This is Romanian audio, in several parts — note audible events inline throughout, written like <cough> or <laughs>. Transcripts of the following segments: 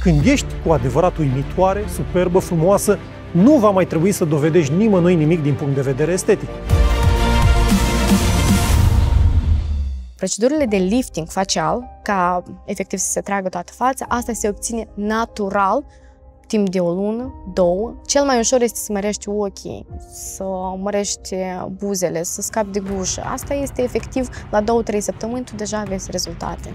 Când ești cu adevărat uimitoare, superbă, frumoasă, nu va mai trebui să dovedești nimănui nimic din punct de vedere estetic. Procedurile de lifting facial, ca efectiv să se tragă toată fața, asta se obține natural timp de o lună, două. Cel mai ușor este să mărești ochii, să mărești buzele, să scapi de gușă. Asta este efectiv, la două-trei săptămâni tu deja aveți rezultate.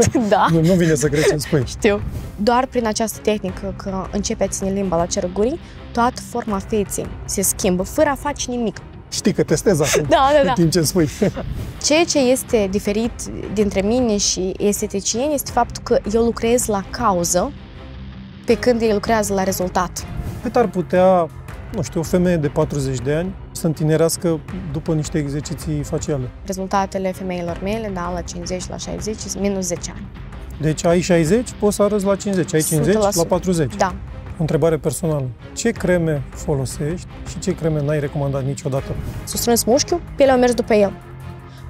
<laughs> Da. Nu, nu vine să crezi ce spui. Știu. Doar prin această tehnică, că începe a ține limba la cerugurii, toată forma feței se schimbă, fără a face nimic. Știi că testez acum, da, <laughs> da, da. în da. timp ce spui. <laughs> Ceea ce este diferit dintre mine și esteticieni este faptul că eu lucrez la cauză, pe când ei lucrează la rezultat. Cât ar putea, nu știu, o femeie de 40 de ani să întinerească după niște exerciții faciale. Rezultatele femeilor mele, da, la 50, la 60, minus 10 ani. Deci ai 60, poți să arăți la 50, ai 50, la, la 40. Da. O întrebare personală. Ce creme folosești și ce creme n-ai recomandat niciodată? s strâns mușchiul, pielea a mers după el.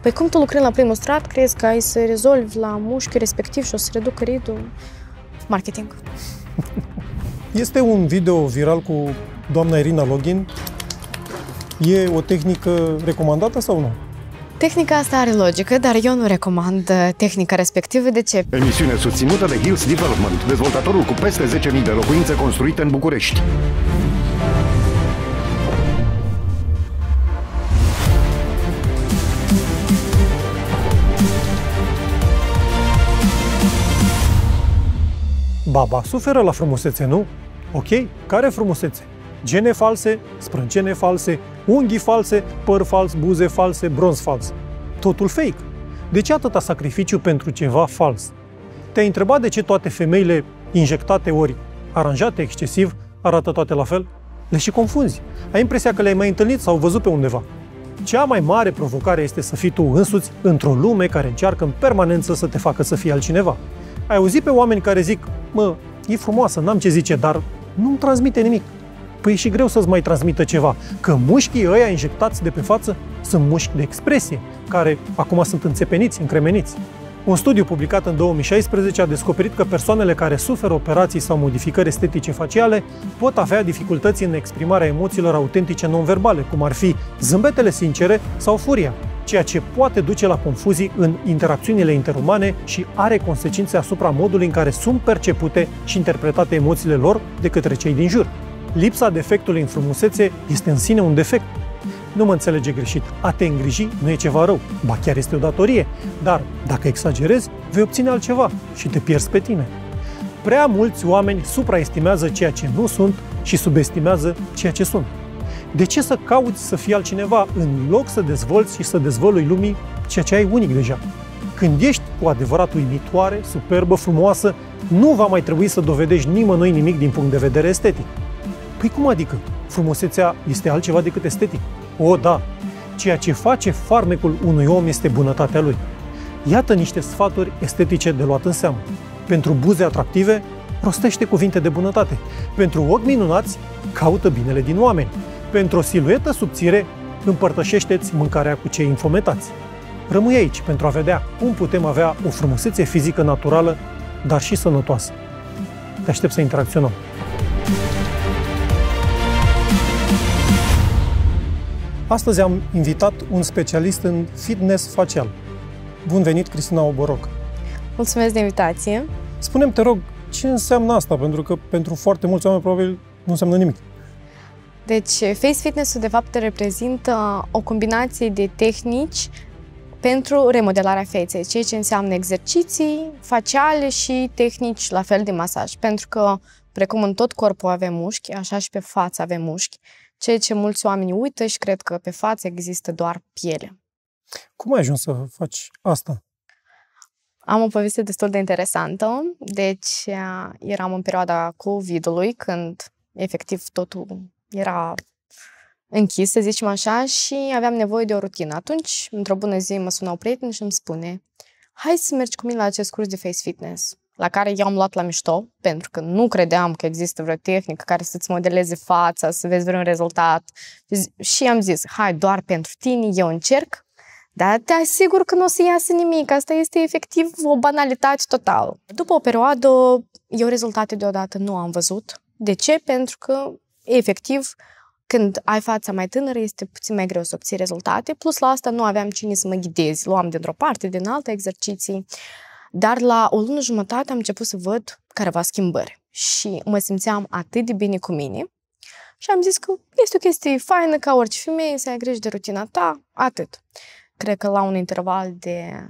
Păi cum tu lucrând la primul strat, crezi că ai să rezolvi la mușchi respectiv și o să reducă ridul? Marketing. Este un video viral cu doamna Irina Login, E o tehnică recomandată sau nu? Tehnica asta are logică, dar eu nu recomand uh, tehnica respectivă. De ce? Emisiune susținută de Hills Development, dezvoltatorul cu peste 10.000 de locuințe construite în București. Baba suferă la frumusețe, nu? Ok, care frumusețe? gene false, sprâncene false, unghii false, păr fals, buze false, bronz fals. Totul fake. De ce atâta sacrificiu pentru ceva fals? Te-ai întrebat de ce toate femeile injectate ori aranjate excesiv arată toate la fel? Le și confunzi. Ai impresia că le-ai mai întâlnit sau văzut pe undeva. Cea mai mare provocare este să fii tu însuți într-o lume care încearcă în permanență să te facă să fii altcineva. Ai auzit pe oameni care zic, mă, e frumoasă, n-am ce zice, dar nu-mi transmite nimic păi e și greu să-ți mai transmită ceva. Că mușchii ăia injectați de pe față sunt mușchi de expresie, care acum sunt înțepeniți, încremeniți. Un studiu publicat în 2016 a descoperit că persoanele care suferă operații sau modificări estetice faciale pot avea dificultăți în exprimarea emoțiilor autentice non-verbale, cum ar fi zâmbetele sincere sau furia, ceea ce poate duce la confuzii în interacțiunile interumane și are consecințe asupra modului în care sunt percepute și interpretate emoțiile lor de către cei din jur. Lipsa defectului în frumusețe este în sine un defect. Nu mă înțelege greșit, a te îngriji nu e ceva rău, ba chiar este o datorie, dar dacă exagerezi, vei obține altceva și te pierzi pe tine. Prea mulți oameni supraestimează ceea ce nu sunt și subestimează ceea ce sunt. De ce să cauți să fii altcineva în loc să dezvolți și să dezvălui lumii ceea ce ai unic deja? Când ești cu adevărat uimitoare, superbă, frumoasă, nu va mai trebui să dovedești nimănui nimic din punct de vedere estetic. Păi cum adică? Frumusețea este altceva decât estetic. O, da, ceea ce face farmecul unui om este bunătatea lui. Iată niște sfaturi estetice de luat în seamă. Pentru buze atractive, rostește cuvinte de bunătate. Pentru ochi minunați, caută binele din oameni. Pentru o siluetă subțire, împărtășește-ți mâncarea cu cei infometați. Rămâi aici pentru a vedea cum putem avea o frumusețe fizică naturală, dar și sănătoasă. Te aștept să interacționăm. Astăzi am invitat un specialist în fitness facial. Bun venit, Cristina Oboroc! Mulțumesc de invitație! Spunem, te rog, ce înseamnă asta? Pentru că pentru foarte mulți oameni probabil nu înseamnă nimic. Deci, face fitness-ul de fapt reprezintă o combinație de tehnici pentru remodelarea feței, ceea ce înseamnă exerciții faciale și tehnici la fel de masaj, pentru că precum în tot corpul avem mușchi, așa și pe față avem mușchi ceea ce mulți oameni uită și cred că pe față există doar piele. Cum ai ajuns să faci asta? Am o poveste destul de interesantă. Deci, eram în perioada COVID-ului, când efectiv totul era închis, să zicem așa, și aveam nevoie de o rutină. Atunci, într-o bună zi, mă sună o prieten și îmi spune hai să mergi cu mine la acest curs de face fitness la care eu am luat la mișto, pentru că nu credeam că există vreo tehnică care să-ți modeleze fața, să vezi vreun rezultat. Și am zis, hai, doar pentru tine, eu încerc, dar te asigur că nu o să iasă nimic. Asta este efectiv o banalitate totală. După o perioadă, eu rezultate deodată nu am văzut. De ce? Pentru că, efectiv, când ai fața mai tânără, este puțin mai greu să obții rezultate. Plus la asta nu aveam cine să mă ghidezi. Luam dintr-o parte, din alte exerciții. Uh, dar la o lună jumătate am început să văd careva schimbări și mă simțeam atât de bine cu mine și am zis că este o chestie faină ca orice femeie să ai grijă de rutina ta, atât. Cred că la un interval de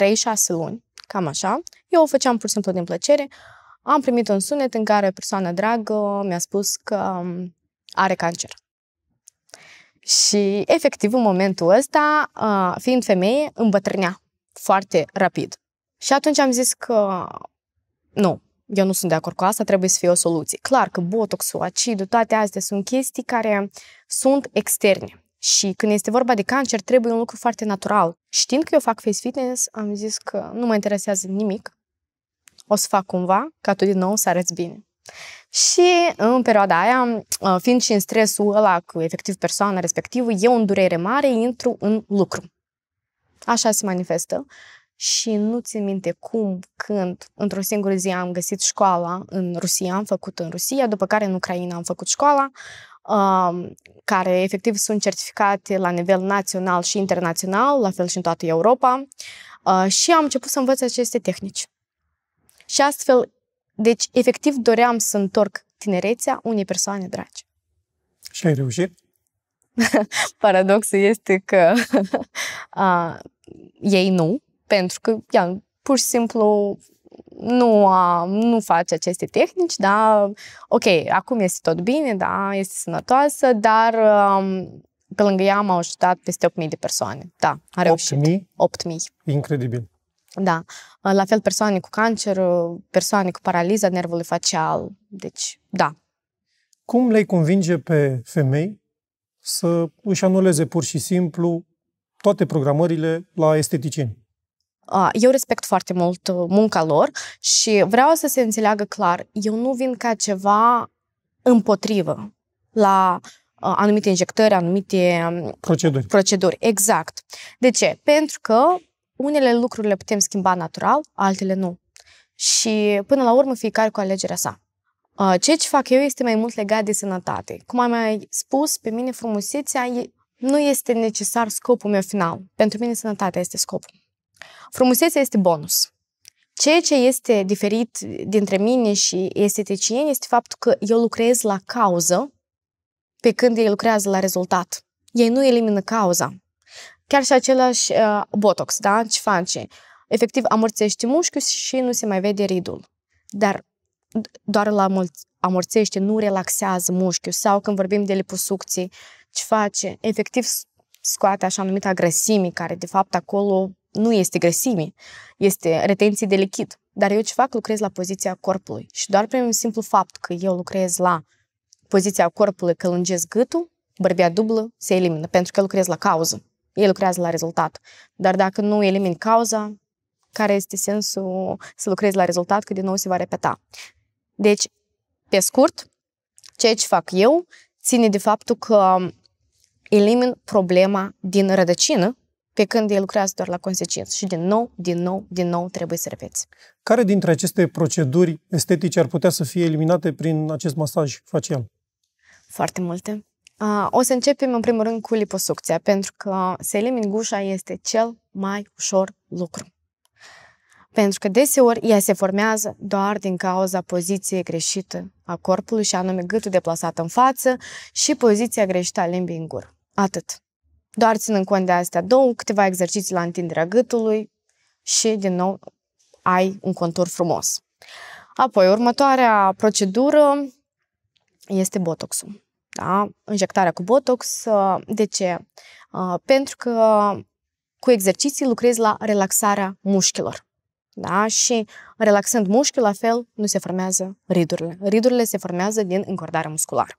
3-6 luni, cam așa, eu o făceam pur și simplu din plăcere, am primit un sunet în care o persoană dragă mi-a spus că um, are cancer. Și efectiv în momentul ăsta, uh, fiind femeie, îmbătrânea foarte rapid. Și atunci am zis că nu, eu nu sunt de acord cu asta, trebuie să fie o soluție. Clar că botoxul, acidul, toate astea sunt chestii care sunt externe. Și când este vorba de cancer, trebuie un lucru foarte natural. Știind că eu fac face fitness, am zis că nu mă interesează nimic. O să fac cumva ca tu din nou să arăți bine. Și în perioada aia, ă, fiind și în stresul ăla cu efectiv persoana respectivă, eu în durere mare intru în lucru. Așa se manifestă și nu țin minte cum, când, într-o singură zi am găsit școala în Rusia, am făcut în Rusia, după care în Ucraina am făcut școala, care efectiv sunt certificate la nivel național și internațional, la fel și în toată Europa, și am început să învăț aceste tehnici. Și astfel, deci efectiv doream să întorc tinerețea unei persoane dragi. Și ai reușit? <laughs> Paradoxul este că uh, <laughs> ei nu, pentru că, ia, pur și simplu nu, a, nu face aceste tehnici, da, ok, acum este tot bine, da, este sănătoasă, dar um, pe lângă ea m-au ajutat peste 8.000 de persoane. Da, a reușit. 8.000? 8.000. Incredibil. Da. La fel persoane cu cancer, persoane cu paraliza nervului facial. Deci, da. Cum le convinge pe femei să își anuleze pur și simplu toate programările la esteticieni? Eu respect foarte mult uh, munca lor și vreau să se înțeleagă clar, eu nu vin ca ceva împotrivă la uh, anumite injectări, anumite um, proceduri. proceduri. Exact. De ce? Pentru că unele lucruri le putem schimba natural, altele nu. Și până la urmă fiecare cu alegerea sa. Uh, ceea ce fac eu este mai mult legat de sănătate. Cum am mai spus, pe mine frumusețea nu este necesar scopul meu final. Pentru mine sănătatea este scopul. Frumusețea este bonus. Ceea ce este diferit dintre mine și esteticieni este faptul că eu lucrez la cauză pe când ei lucrează la rezultat. Ei nu elimină cauza. Chiar și același uh, botox, da? Ce face? Efectiv, amorțește mușchiul și nu se mai vede ridul. Dar doar la mulți amorțește, nu relaxează mușchiul. Sau când vorbim de liposucții ce face? Efectiv, scoate așa numita grăsime, care de fapt acolo nu este grăsimi, este retenție de lichid. Dar eu ce fac? Lucrez la poziția corpului. Și doar prin un simplu fapt că eu lucrez la poziția corpului, că lungesc gâtul, bărbia dublă se elimină, pentru că lucrez la cauză. Ei lucrează la rezultat. Dar dacă nu elimini cauza, care este sensul să lucrezi la rezultat, că din nou se va repeta. Deci, pe scurt, ceea ce fac eu ține de faptul că elimin problema din rădăcină pe când ei lucrează doar la consecință. Și din nou, din nou, din nou trebuie să repeți. Care dintre aceste proceduri estetice ar putea să fie eliminate prin acest masaj facial? Foarte multe. O să începem în primul rând cu liposucția, pentru că să elimini gușa este cel mai ușor lucru. Pentru că deseori ea se formează doar din cauza poziției greșită a corpului și anume gâtul deplasat în față și poziția greșită a limbii în gură. Atât. Doar ținând cont de astea două, câteva exerciții la întinderea gâtului și, din nou, ai un contur frumos. Apoi, următoarea procedură este botoxul. Da? Injectarea cu botox. Uh, de ce? Uh, pentru că cu exerciții lucrezi la relaxarea mușchilor. Da? Și relaxând mușchiul, la fel, nu se formează ridurile. Ridurile se formează din încordarea musculară.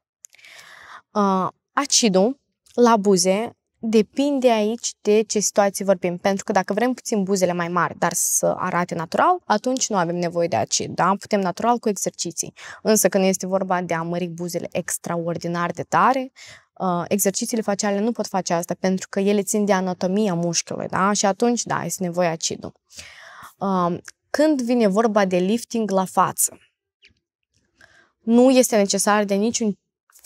Uh, acidul la buze Depinde aici de ce situații vorbim, pentru că dacă vrem puțin buzele mai mari, dar să arate natural, atunci nu avem nevoie de acid. da? Putem natural cu exerciții. Însă când este vorba de a mări buzele extraordinar de tare, uh, exercițiile faciale nu pot face asta pentru că ele țin de anatomia mușchiului, da? Și atunci, da, este nevoie acidul. Uh, când vine vorba de lifting la față, nu este necesar de niciun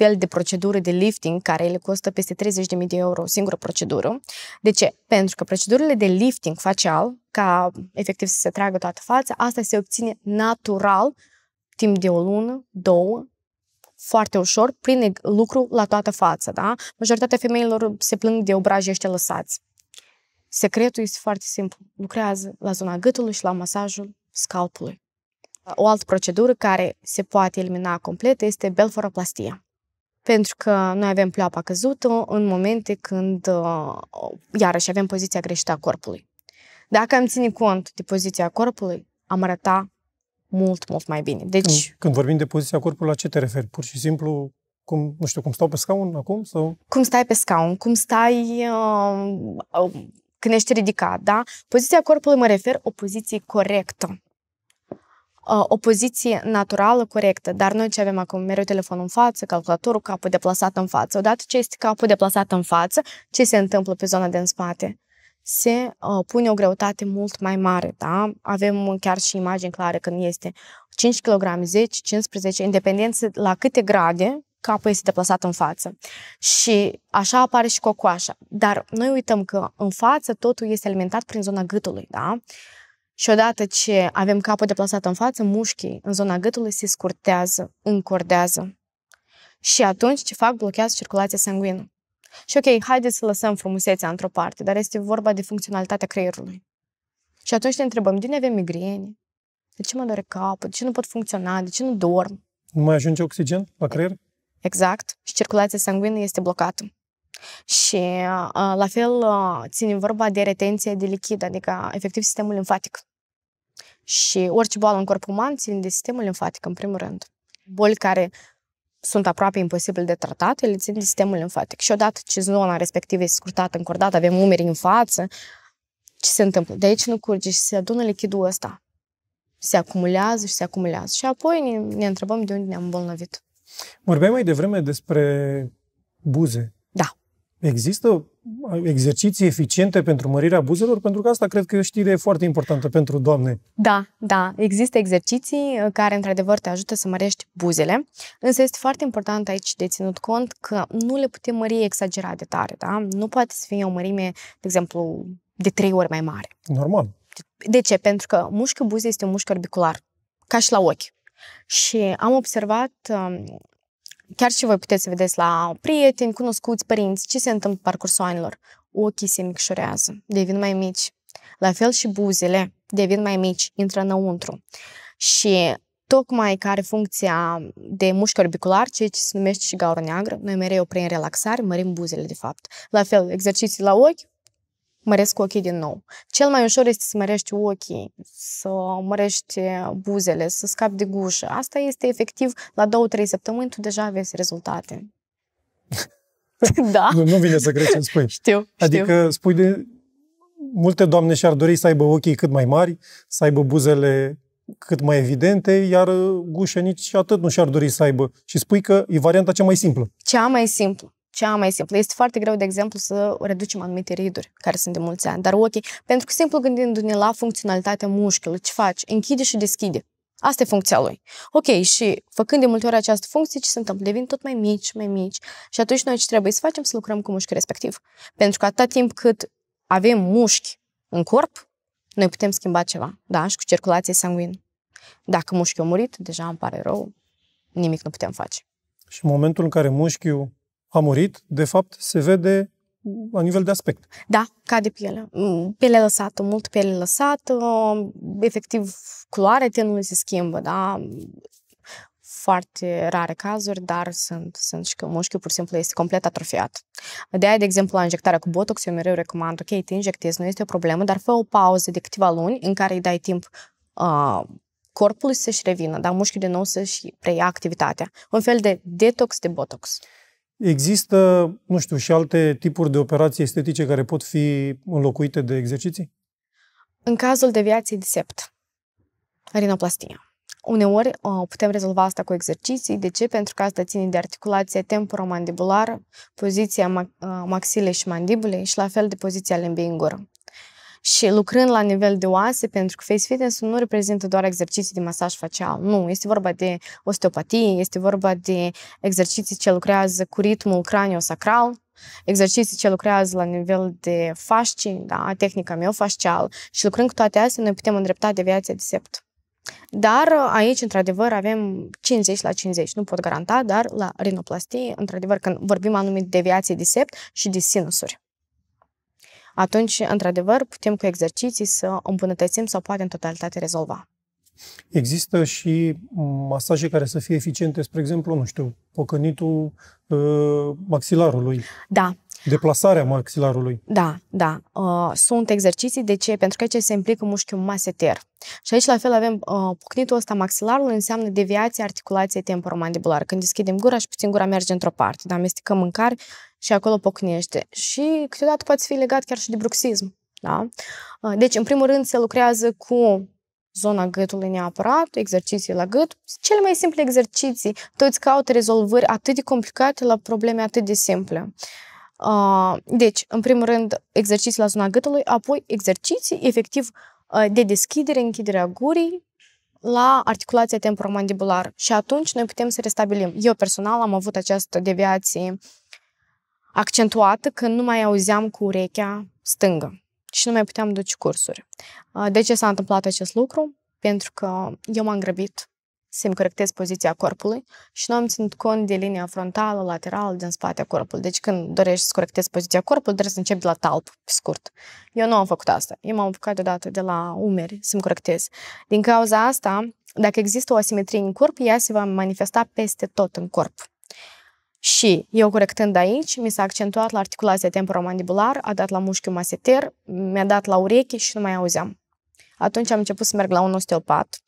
fel de procedură de lifting care le costă peste 30.000 de euro, o singură procedură. De ce? Pentru că procedurile de lifting facial, ca efectiv să se tragă toată fața, asta se obține natural timp de o lună, două, foarte ușor, prin lucru la toată fața, da? Majoritatea femeilor se plâng de obrajii ăștia lăsați. Secretul este foarte simplu. Lucrează la zona gâtului și la masajul scalpului. O altă procedură care se poate elimina complet este belforoplastia pentru că noi avem pleoapa căzută în momente când, uh, iarăși, avem poziția greșită a corpului. Dacă am ține cont de poziția corpului, am arăta mult, mult mai bine. Deci... Când, când vorbim de poziția corpului, la ce te referi? Pur și simplu cum, nu știu, cum stau pe scaun acum? Sau? Cum stai pe scaun, cum stai uh, uh, când ești ridicat, da? Poziția corpului mă refer o poziție corectă. Ă, o poziție naturală corectă, dar noi ce avem acum? Mereu telefonul în față, calculatorul, capul deplasat în față. Odată ce este capul deplasat în față, ce se întâmplă pe zona de în spate? se uh, pune o greutate mult mai mare, da? Avem chiar și imagini clare când este 5 kg, 10, 15, independență la câte grade capul este deplasat în față. Și așa apare și cocoașa. Dar noi uităm că în față totul este alimentat prin zona gâtului, da? Uh, și odată ce avem capul deplasat în față, mușchii în zona gâtului se scurtează, încordează. Și atunci ce fac? Blochează circulația sanguină. Și ok, haideți să lăsăm frumusețea într-o parte, dar este vorba de funcționalitatea creierului. Și atunci ne întrebăm, de avem migrene? De ce mă doare capul? De ce nu pot funcționa? De ce nu dorm? Nu mai ajunge oxigen la creier? Exact. Și circulația sanguină este blocată. Și uh, la fel uh, ținem vorba de retenție de lichid, adică efectiv sistemul limfatic. Și orice boală în corpul uman ține de sistemul limfatic, în primul rând. Boli care sunt aproape imposibil de tratat, ele țin de sistemul limfatic. Și odată ce zona respectivă este scurtată, încordată, avem umeri în față, ce se întâmplă? De aici nu curge și se adună lichidul ăsta. Se acumulează și se acumulează. Și apoi ne, ne întrebăm de unde ne-am îmbolnăvit. Vorbeai mai devreme despre buze. Da. Există exerciții eficiente pentru mărirea buzelor, Pentru că asta cred că e o știre foarte importantă pentru doamne. Da, da. Există exerciții uh, care, într-adevăr, te ajută să mărești buzele, însă este foarte important aici de ținut cont că nu le putem mări exagerat de tare, da? Nu poate să fie o mărime, de exemplu, de trei ori mai mare. Normal. De ce? Pentru că mușchiul buzei este un mușchi orbicular, ca și la ochi. Și am observat um, Chiar și voi puteți să vedeți la prieteni, cunoscuți, părinți, ce se întâmplă în parcursul anilor. Ochii se micșorează, devin mai mici. La fel și buzele devin mai mici, intră înăuntru. Și tocmai care funcția de mușchi orbicular, ceea ce se numește și gaură neagră, noi mereu prin relaxare mărim buzele, de fapt. La fel, exerciții la ochi, măresc ochii din nou. Cel mai ușor este să mărești ochii, să mărești buzele, să scapi de gușă. Asta este efectiv, la 2-3 săptămâni tu deja aveți rezultate. <laughs> da. Nu, nu vine să crezi ce spui. Știu, Adică știu. spui de... Multe doamne și-ar dori să aibă ochii cât mai mari, să aibă buzele cât mai evidente, iar gușă nici atât nu și-ar dori să aibă. Și spui că e varianta cea mai simplă. Cea mai simplă cea mai simplă. Este foarte greu, de exemplu, să reducem anumite riduri care sunt de mulți ani. Dar ok, pentru că simplu gândindu-ne la funcționalitatea mușchiului, ce faci? Închide și deschide. Asta e funcția lui. Ok, și făcând de multe ori această funcție, ce se întâmplă? Devin tot mai mici, mai mici. Și atunci noi ce trebuie să facem? Să lucrăm cu mușchiul respectiv. Pentru că atâta timp cât avem mușchi în corp, noi putem schimba ceva, da, și cu circulație sanguină. Dacă mușchiul a murit, deja îmi pare rău, nimic nu putem face. Și în momentul în care mușchiul a murit, de fapt, se vede la nivel de aspect. Da, cade pielea. Mm, pielea lăsată, mult piele lăsată, um, efectiv, culoarea tenului se schimbă, da? foarte rare cazuri, dar sunt, sunt și că mușchiul pur și simplu este complet atrofiat. De aia, de exemplu, la injectarea cu botox, eu mereu recomand, ok, te injectezi, nu este o problemă, dar fă o pauză de câteva luni în care îi dai timp uh, corpului să-și revină, dar mușchiul din nou să-și preia activitatea. Un fel de detox de botox. Există, nu știu, și alte tipuri de operații estetice care pot fi înlocuite de exerciții? În cazul deviației de sept, rinoplastia. Uneori uh, putem rezolva asta cu exerciții. De ce? Pentru că asta ține de articulația temporomandibulară, poziția uh, maxilei și mandibulei și la fel de poziția limbii în gură. Și lucrând la nivel de oase, pentru că face fitness nu reprezintă doar exerciții de masaj facial. Nu, este vorba de osteopatie, este vorba de exerciții ce lucrează cu ritmul craniosacral, exerciții ce lucrează la nivel de fascii, da, tehnica miofascial și lucrând cu toate astea, noi putem îndrepta deviația de sept. Dar aici, într-adevăr, avem 50 la 50, nu pot garanta, dar la rinoplastie, într-adevăr, când vorbim anumit de deviație de sept și de sinusuri atunci, într-adevăr, putem cu exerciții să îmbunătățim sau poate în totalitate rezolva. Există și mm, masaje care să fie eficiente, spre exemplu, nu știu, pocănitul uh, maxilarului. Da. Deplasarea maxilarului. Da, da. Uh, sunt exerciții. De ce? Pentru că aici se implică mușchiul maseter. Și aici la fel avem uh, ă, pocnitul ăsta maxilarul, înseamnă deviația articulației temporomandibulară. Când deschidem gura și puțin gura merge într-o parte, da? amestecăm mâncare și acolo pocnește. Și câteodată poate fi legat chiar și de bruxism. Da? Deci, în primul rând, se lucrează cu zona gâtului neapărat, exerciții la gât, cele mai simple exerciții. Toți caută rezolvări atât de complicate la probleme atât de simple. Deci, în primul rând, exerciții la zona gâtului, apoi exerciții efectiv de deschidere, a gurii la articulația temporomandibulară. Și atunci noi putem să restabilim. Eu personal am avut această deviație uh, accentuată când nu mai auzeam cu urechea stângă și nu mai puteam duce cursuri. Uh, de ce s-a întâmplat acest lucru? Pentru că eu m-am grăbit să-mi corectez poziția corpului și nu am ținut cont de linia frontală, laterală, din spatea corpului. Deci când dorești să corectezi poziția corpului, trebuie să începi de la talp, pe scurt. Eu nu am făcut asta. Eu m-am apucat deodată de la umeri să-mi corectez. Din cauza asta, dacă există o asimetrie în corp, ea se va manifesta peste tot în corp. Și eu corectând aici, mi s-a accentuat la articulația temporomandibular, a dat la mușchiul maseter, mi-a dat la ureche și nu mai auzeam. Atunci am început să merg la un osteopat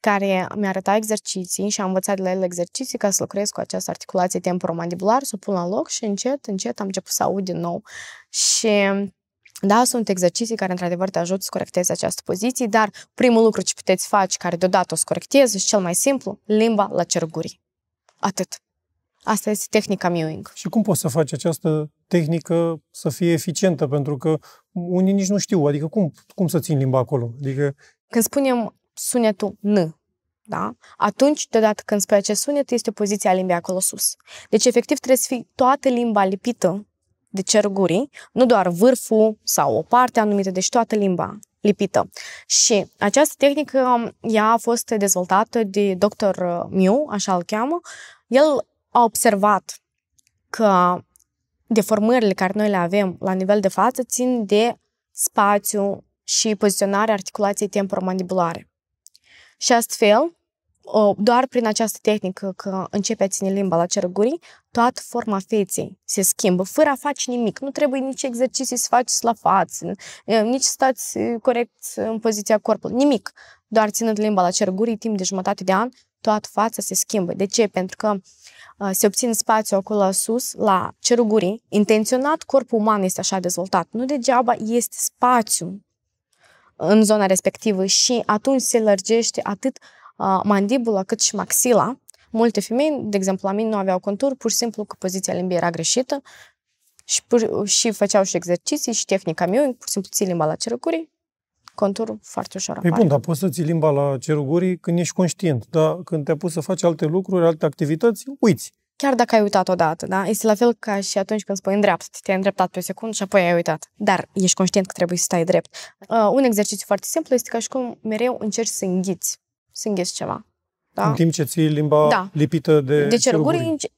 care mi-a arătat exerciții și am învățat de la el exerciții ca să lucrez cu această articulație temporomandibular, să o pun la loc și încet, încet am început să aud din nou. Și da, sunt exerciții care într-adevăr te ajută să corectezi această poziție, dar primul lucru ce puteți face, care deodată o să corectezi, și cel mai simplu, limba la cerguri. Atât. Asta este tehnica mewing. Și cum poți să faci această tehnică să fie eficientă? Pentru că unii nici nu știu. Adică cum, cum să țin limba acolo? Adică... Când spunem sunetul N, da? atunci, deodată când spui acest sunet, este poziția limbii acolo sus. Deci, efectiv, trebuie să fie toată limba lipită de cerul nu doar vârful sau o parte anumită, deci toată limba lipită. Și această tehnică, um, ea a fost dezvoltată de dr. Uh, Miu, așa îl cheamă. El a observat că deformările care noi le avem la nivel de față țin de spațiu și poziționarea articulației temporomandibulare. Și astfel, doar prin această tehnică că începe a ține limba la cerul gurii, toată forma feței se schimbă, fără a face nimic. Nu trebuie nici exerciții să faci la față, nici să stați corect în poziția corpului, nimic. Doar ținând limba la cer gurii timp de jumătate de an, toată fața se schimbă. De ce? Pentru că uh, se obține spațiu acolo sus, la ceruguri. Intenționat, corpul uman este așa dezvoltat. Nu degeaba este spațiu în zona respectivă și atunci se lărgește atât uh, mandibula cât și maxila. Multe femei, de exemplu, la mine nu aveau contur, pur și simplu că poziția limbii era greșită și, pur, și făceau și exerciții și tehnica mea, pur și simplu ții limba la cerucurii contur foarte ușor păi apare. E bun, dar poți să ții limba la cerul gurii când ești conștient, dar când te-a pus să faci alte lucruri, alte activități, uiți. Chiar dacă ai uitat odată, da? Este la fel ca și atunci când spui îndreaptă, te-ai îndreptat pe o secundă și apoi ai uitat. Dar ești conștient că trebuie să stai drept. Uh, un exercițiu foarte simplu este ca și cum mereu încerci să înghiți, să înghiți ceva. Da? În timp ce ții limba da. lipită de Deci ceruguri înce-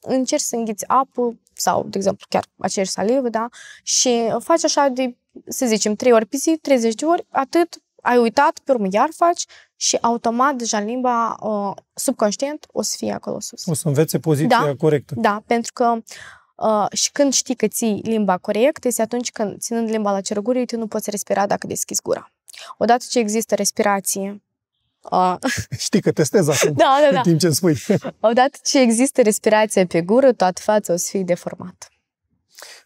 încerci să înghiți apă sau, de exemplu, chiar aceeași salivă, da? Și faci așa de, să zicem, 3 ori pe zi, 30 de ori, atât ai uitat, pe urmă iar faci și automat deja limba uh, subconștient o să fie acolo sus. O să învețe poziția da, corectă. Da, pentru că uh, și când știi că ții limba corect, este atunci când, ținând limba la cer gurii, tu nu poți respira dacă deschizi gura. Odată ce există respirație a. <laughs> Știi că testez acum, da, da, da. în timp ce spui. <laughs> Odată ce există respirație pe gură, toată fața o să fie deformată.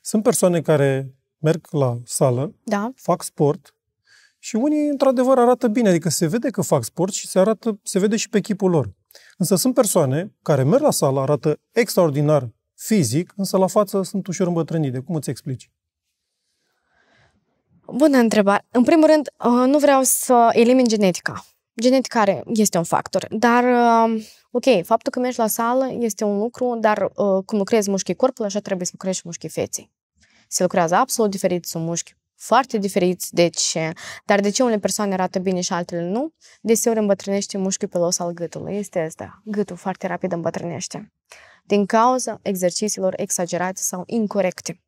Sunt persoane care merg la sală, da. fac sport și unii, într-adevăr, arată bine. Adică se vede că fac sport și se, arată, se vede și pe chipul lor. Însă sunt persoane care merg la sală, arată extraordinar fizic, însă la față sunt ușor îmbătrânite. Cum îți explici? Bună întrebare. În primul rând, uh, nu vreau să elimin genetica genetica are, este un factor, dar, um, ok, faptul că mergi la sală este un lucru, dar uh, cum lucrezi mușchii corpului, așa trebuie să lucrezi și mușchii feței. Se lucrează absolut diferit, sunt mușchi foarte diferiți, deci, dar de ce unele persoane arată bine și altele nu? Deseori îmbătrânește mușchiul los al gâtului, este asta, gâtul foarte rapid îmbătrânește, din cauza exercițiilor exagerate sau incorrecte.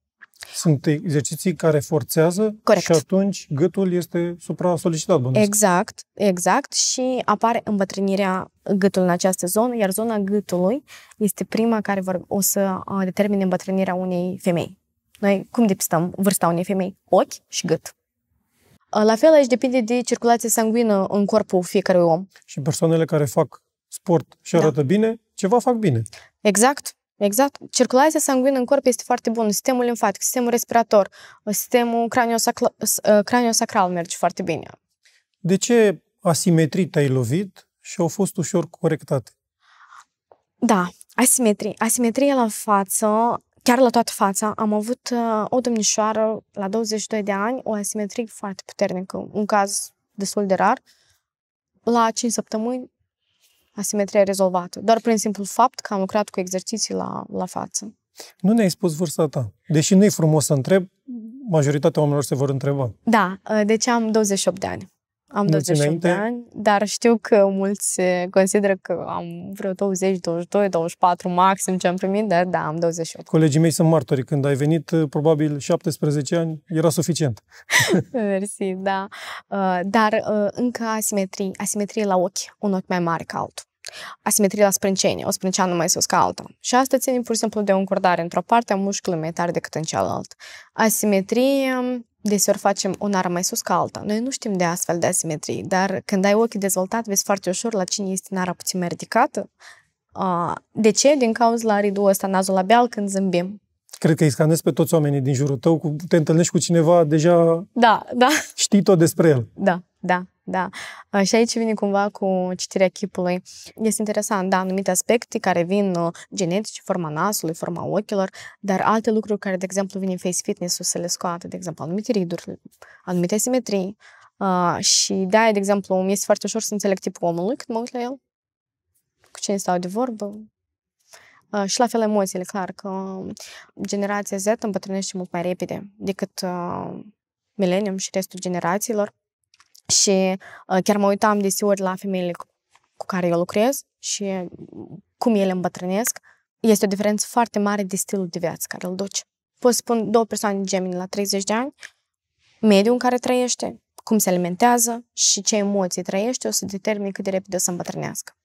Sunt exerciții care forțează Corect. și atunci gâtul este supra-solicitat. Exact, exact și apare îmbătrânirea gâtului în această zonă, iar zona gâtului este prima care vor, o să determine îmbătrânirea unei femei. Noi cum depistăm vârsta unei femei? Ochi și gât. La fel aici depinde de circulația sanguină în corpul fiecărui om. Și persoanele care fac sport și da. arată da. bine, ceva fac bine. Exact, Exact. Circulația sanguină în corp este foarte bună. Sistemul limfatic, sistemul respirator, sistemul ă, craniosacral, merge foarte bine. De ce asimetrii te-ai lovit și au fost ușor corectate? Da, asimetrie. Asimetrie la față, chiar la toată fața. Am avut ă, o domnișoară la 22 de ani, o asimetrie foarte puternică, un caz destul de rar. La 5 săptămâni asimetria rezolvată, doar prin simplul fapt că am lucrat cu exerciții la, la față. Nu ne-ai spus vârsta ta. Deși nu e frumos să întreb, majoritatea oamenilor se vor întreba. Da, deci am 28 de ani. Am 28 de ani, dar știu că mulți consideră că am vreo 20, 22, 24 maxim ce am primit, dar da, am 28. Colegii mei sunt martori. Când ai venit, uh, probabil 17 ani, era suficient. <laughs> Mersi, da. Uh, dar uh, încă asimetrie, asimetrie la ochi, un ochi mai mare ca altul asimetrie la sprâncenie, o sprânceană mai sus ca alta. Și asta ține pur și simplu de o încordare într-o parte a mușchiului mai tare decât în cealaltă. Asimetrie um, deseori facem una mai sus ca alta. Noi nu știm de astfel de asimetrii, dar când ai ochii dezvoltat, vezi foarte ușor la cine este nara puțin mai ridicată. De ce? Din cauza la ridul ăsta nazul labial când zâmbim. Cred că îi scanezi pe toți oamenii din jurul tău, te întâlnești cu cineva, deja da, da. știi tot despre el. Da da, da. Ă, și aici vine cumva cu citirea chipului. Este interesant, da, anumite aspecte care vin ă, genetici, forma nasului, forma ochilor, dar alte lucruri care, de exemplu, vin în face fitness-ul să le scoată, de exemplu, anumite riduri, anumite asimetrii. Ă, și da, de exemplu, mi este foarte ușor să înțeleg tipul omului când mă uit la el, cu cine stau de vorbă, și la fel emoțiile, clar, că generația Z îmbătrânește mult mai repede decât milenium și restul generațiilor. Și uh, chiar mă uitam deseori la femeile cu care eu lucrez și mm, cum ele îmbătrânesc. Este o diferență foarte mare de stilul de viață care îl duci. Pot spun două persoane gemini la 30 de ani, mediul în care trăiește, cum se alimentează și ce emoții trăiește o să determine cât de repede o să îmbătrânească.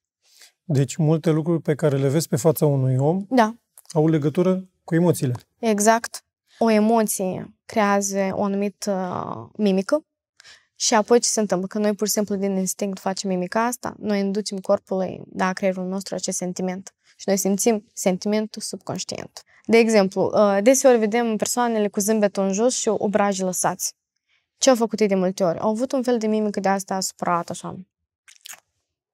Deci multe lucruri pe care le vezi pe fața unui om da. au legătură cu emoțiile. Exact. O emoție creează o anumită uh, mimică, și apoi ce se întâmplă? Că noi pur și simplu din instinct facem mimica asta, noi inducem corpului, da, creierul nostru acest sentiment. Și noi simțim sentimentul subconștient. De exemplu, uh, deseori vedem persoanele cu zâmbetul în jos și obrajii lăsați. Ce au făcut ei de multe ori? Au avut un fel de mimică de asta supărat, așa.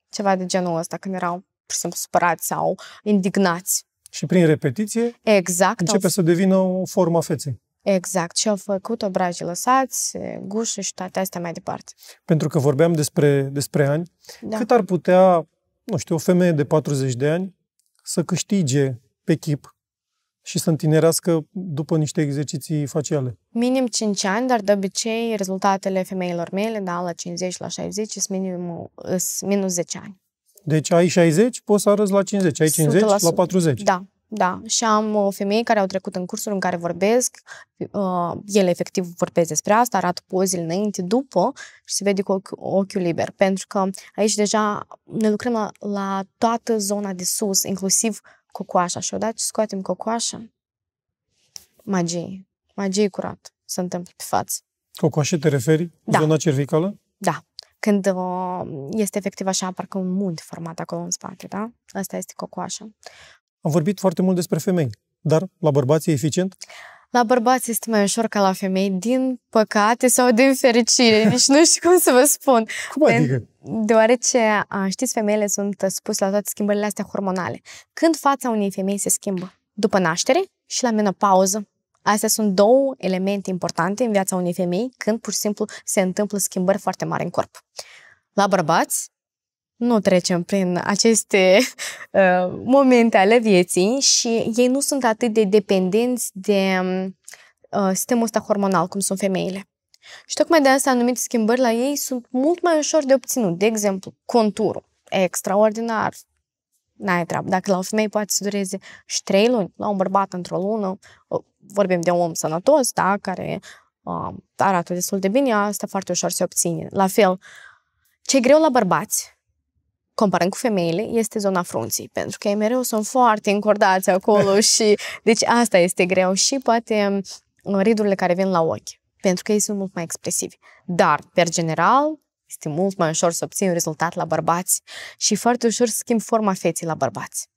Ceva de genul ăsta, când erau pur și simplu supărați sau indignați. Și prin repetiție exact, începe au... să devină o formă a feței. Exact. Și au făcut obraje lăsați, gușe și toate astea mai departe. Pentru că vorbeam despre, despre ani, da. cât ar putea, nu știu, o femeie de 40 de ani să câștige pe chip și să întinerească după niște exerciții faciale? Minim 5 ani, dar de obicei rezultatele femeilor mele, da, la 50, la 60, sunt minim, minus 10 ani. Deci ai 60, poți să arăți la 50, ai 50, la 40. Da, da, și am uh, femei care au trecut în cursul în care vorbesc, uh, ele efectiv vorbesc despre asta, arată pozile înainte, după și se vede cu ochi, ochiul liber, pentru că aici deja ne lucrăm la toată zona de sus, inclusiv cocoașa și odată ce scoatem cocoașa, magie, magie curat se întâmplă pe față. Cocoașa te referi? Da. Zona cervicală? Da. Când uh, este efectiv așa, parcă un munte format acolo în spate, da? Asta este cocoașa. Am vorbit foarte mult despre femei, dar la bărbați e eficient? La bărbați este mai ușor ca la femei, din păcate sau din fericire, <laughs> nici nu știu cum să vă spun. Cum adică? Deoarece, știți, femeile sunt spuse la toate schimbările astea hormonale. Când fața unei femei se schimbă? După naștere și la menopauză. Astea sunt două elemente importante în viața unei femei când pur și simplu se întâmplă schimbări foarte mari în corp. La bărbați, nu trecem prin aceste <laughs> uh, momente ale vieții și ei nu sunt atât de dependenți de um, uh, sistemul ăsta hormonal cum sunt femeile. Și tocmai de asta anumite schimbări la ei sunt mult mai ușor de obținut. De exemplu, conturul. Extraordinar. N-ai treabă. Dacă la o femeie poate să dureze și trei luni, la un bărbat într-o lună, vorbim de un om sănătos, da, care uh, arată destul de bine, asta foarte ușor se obține. La fel, ce greu la bărbați, comparând cu femeile, este zona frunții, pentru că ei mereu sunt foarte încordați acolo <laughs> și deci asta este greu și poate ridurile care vin la ochi, pentru că ei sunt mult mai expresivi. Dar, per general, este mult mai ușor să obții un rezultat la bărbați și foarte ușor să schimb forma feței la bărbați.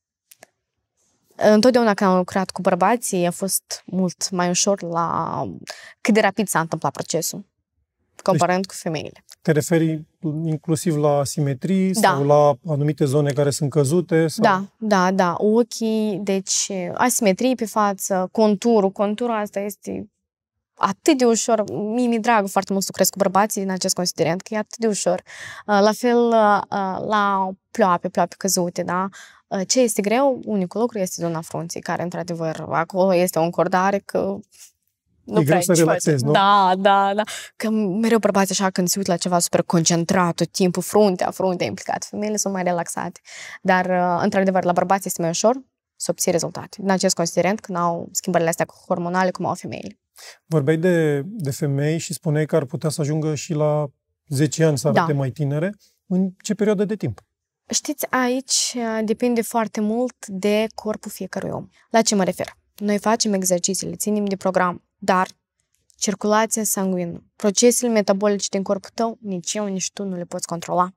Întotdeauna când am lucrat cu bărbații a fost mult mai ușor la cât de rapid s-a întâmplat procesul, deci comparând deci, cu femeile. Te referi inclusiv la simetrii da. sau la anumite zone care sunt căzute? Sau... Da, da, da. Ochii, deci asimetrii pe față, conturul. Conturul asta este atât de ușor. Mie mi-e drag foarte mult să lucrez cu bărbații din acest considerent, că e atât de ușor. Uh, la fel uh, uh, la ploape, ploape căzute, da? Ce este greu? Unicul lucru este zona frunții, care într-adevăr acolo este o încordare că nu e greu să relaxezi, nu? Da, da, da. Că mereu bărbați așa când se uită la ceva super concentrat, tot timpul, fruntea, fruntea implicat. Femeile sunt mai relaxate. Dar, uh, într-adevăr, la bărbați este mai ușor să obții rezultate. În acest considerent când au schimbările astea hormonale cum au femeile. Vorbeai de, de femei și spuneai că ar putea să ajungă și la 10 ani să da. arate da. mai tinere. În ce perioadă de timp? Știți, aici uh, depinde foarte mult de corpul fiecărui om. La ce mă refer? Noi facem exercițiile, ținem de program, dar circulația sanguină, procesele metabolice din corpul tău, nici eu, nici tu nu le poți controla.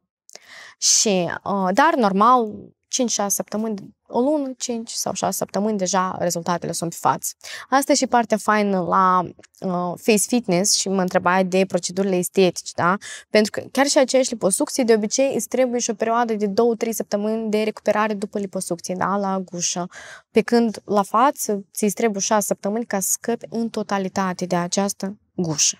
Și, uh, dar normal, 5-6 săptămâni o lună, 5 sau 6 săptămâni, deja rezultatele sunt pe față. Asta e și partea faină la uh, face fitness și mă întrebai de procedurile estetice, da? Pentru că chiar și aceeași liposucție, de obicei, îți trebuie și o perioadă de 2-3 săptămâni de recuperare după liposucție, da? La gușă. Pe când la față, ți trebuie 6 săptămâni ca să scăpi în totalitate de această gușă.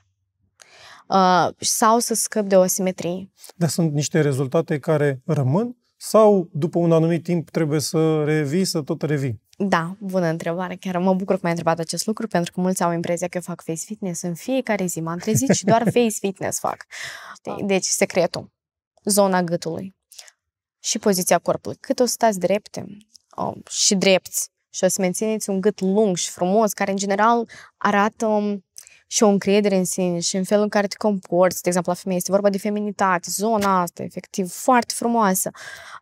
Uh, sau să scăp de o simetrie. Dar sunt niște rezultate care rămân sau după un anumit timp trebuie să revii, să tot revii? Da, bună întrebare. Chiar mă bucur că m-ai întrebat acest lucru, pentru că mulți au impresia că eu fac face fitness în fiecare zi. M-am trezit și doar <laughs> face fitness fac. Ah. Deci, secretul. Zona gâtului și poziția corpului. Cât o stați drepte um, și drepți și o să mențineți un gât lung și frumos, care în general arată um, și o încredere în sine și în felul în care te comporți, de exemplu, la femeie, este vorba de feminitate, zona asta, efectiv, foarte frumoasă.